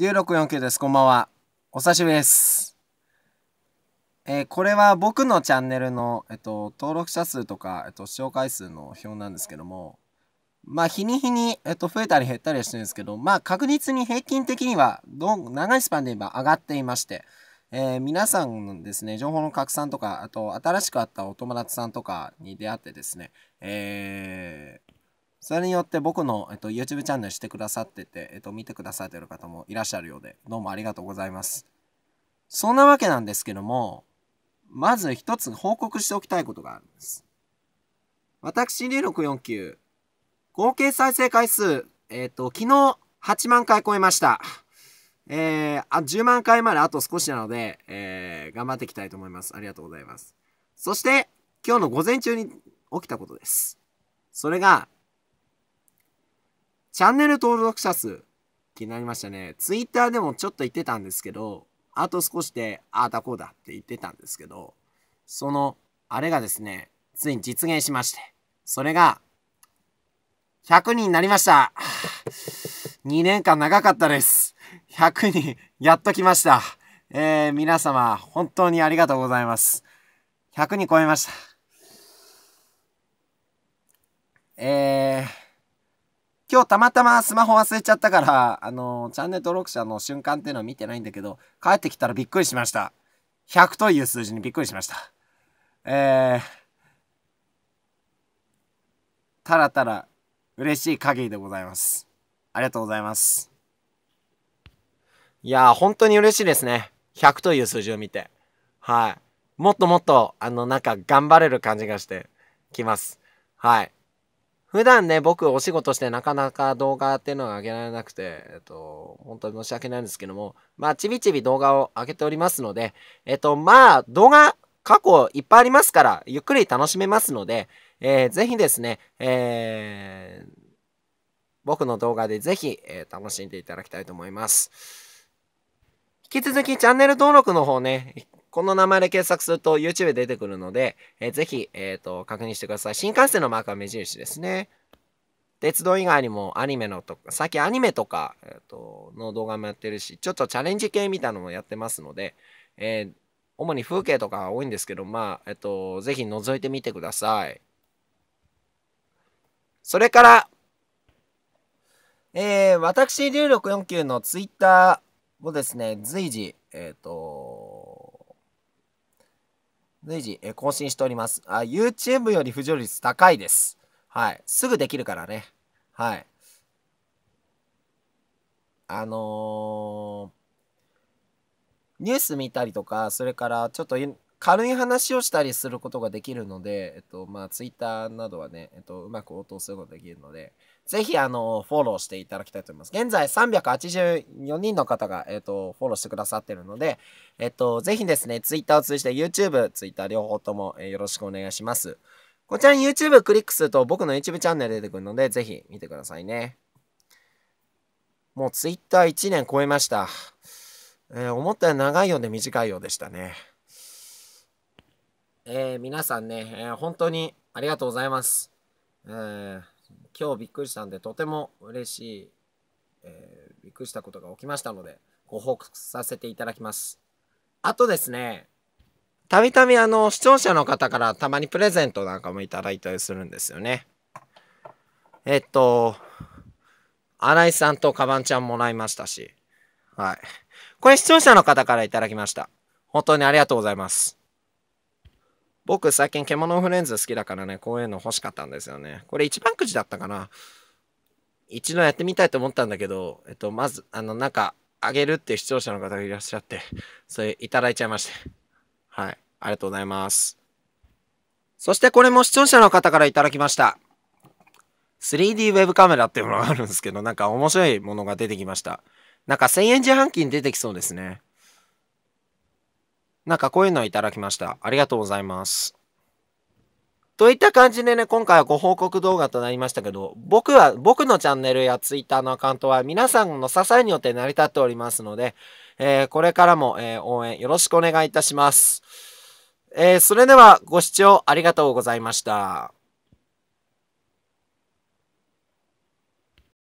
龍64九です。こんばんは。お久しぶりです。えー、これは僕のチャンネルの、えっと、登録者数とか、えっと、視聴回数の表なんですけども、まあ、日に日に、えっと、増えたり減ったりはしてるんですけど、まあ、確実に平均的には、ど長いスパンで言えば上がっていまして、えー、皆さんのですね、情報の拡散とか、あと、新しく会ったお友達さんとかに出会ってですね、えーそれによって僕の、えっと、YouTube チャンネルしてくださってて、えっと、見てくださってる方もいらっしゃるようで、どうもありがとうございます。そんなわけなんですけども、まず一つ報告しておきたいことがあるんです。私、D649、合計再生回数、えっ、と、昨日8万回超えました。えー、あ、10万回まであと少しなので、えー、頑張っていきたいと思います。ありがとうございます。そして、今日の午前中に起きたことです。それが、チャンネル登録者数気になりましたね。ツイッターでもちょっと言ってたんですけど、あと少しで、ああだこうだって言ってたんですけど、その、あれがですね、ついに実現しまして、それが、100人になりました !2 年間長かったです !100 人やっと来ました。えー、皆様、本当にありがとうございます。100人超えました。えー今日たまたまスマホ忘れちゃったから、あのー、チャンネル登録者の瞬間っていうのは見てないんだけど、帰ってきたらびっくりしました。100という数字にびっくりしました。えー、たらたら嬉しい限りでございます。ありがとうございます。いやー、本当に嬉しいですね。100という数字を見て。はい。もっともっと、あの、なんか頑張れる感じがしてきます。はい。普段ね、僕お仕事してなかなか動画っていうのが上げられなくて、えっと、本当に申し訳ないんですけども、まあ、ちびちび動画を上げておりますので、えっと、まあ、動画、過去いっぱいありますから、ゆっくり楽しめますので、えー、ぜひですね、えー、僕の動画でぜひ、えー、楽しんでいただきたいと思います。引き続きチャンネル登録の方ね、この名前で検索すると YouTube で出てくるので、えー、ぜひ、えっ、ー、と、確認してください。新幹線のマークは目印ですね。鉄道以外にもアニメのとか、っきアニメとか、えっ、ー、と、の動画もやってるし、ちょっとチャレンジ系みたいなのもやってますので、えー、主に風景とか多いんですけど、まあ、えっ、と、ぜひ覗いてみてください。それから、えー、私、流力49のツイッターをですね、随時、えっ、ー、と、随時、え更新しております。あ、YouTube より浮上率高いです。はい。すぐできるからね。はい。あのー、ニュース見たりとか、それからちょっと軽い話をしたりすることができるので、えっと、まあ、Twitter などはね、えっと、うまく応答することができるので、ぜひ、あの、フォローしていただきたいと思います。現在、384人の方が、えっ、ー、と、フォローしてくださってるので、えっ、ー、と、ぜひですね、Twitter を通じて YouTube、Twitter 両方とも、えー、よろしくお願いします。こちらに YouTube クリックすると僕の YouTube チャンネル出てくるので、ぜひ見てくださいね。もう Twitter1 年超えました。え思ったより長いようで短いようでしたね。え皆さんね、え本当にありがとうございます。えー今日びっくりしたんでとても嬉しい、えー、びっくりしたことが起きましたのでご報告させていただきますあとですねたびたびあの視聴者の方からたまにプレゼントなんかもいただいたりするんですよねえっと新井さんとカバンちゃんもらいましたしはいこれ視聴者の方からいただきました本当にありがとうございます僕最近獣フレンズ好きだからね、こういうの欲しかったんですよね。これ一番くじだったかな。一度やってみたいと思ったんだけど、えっと、まず、あの、なんか、あげるって視聴者の方がいらっしゃって、それいただいちゃいまして。はい。ありがとうございます。そしてこれも視聴者の方からいただきました。3D ウェブカメラっていうものがあるんですけど、なんか面白いものが出てきました。なんか1000円自販機に出てきそうですね。なんかこういうのをいただきました。ありがとうございます。といった感じでね、今回はご報告動画となりましたけど、僕は、僕のチャンネルや Twitter のアカウントは皆さんの支えによって成り立っておりますので、えー、これからも、えー、応援よろしくお願いいたします。えー、それではご視聴ありがとうございました。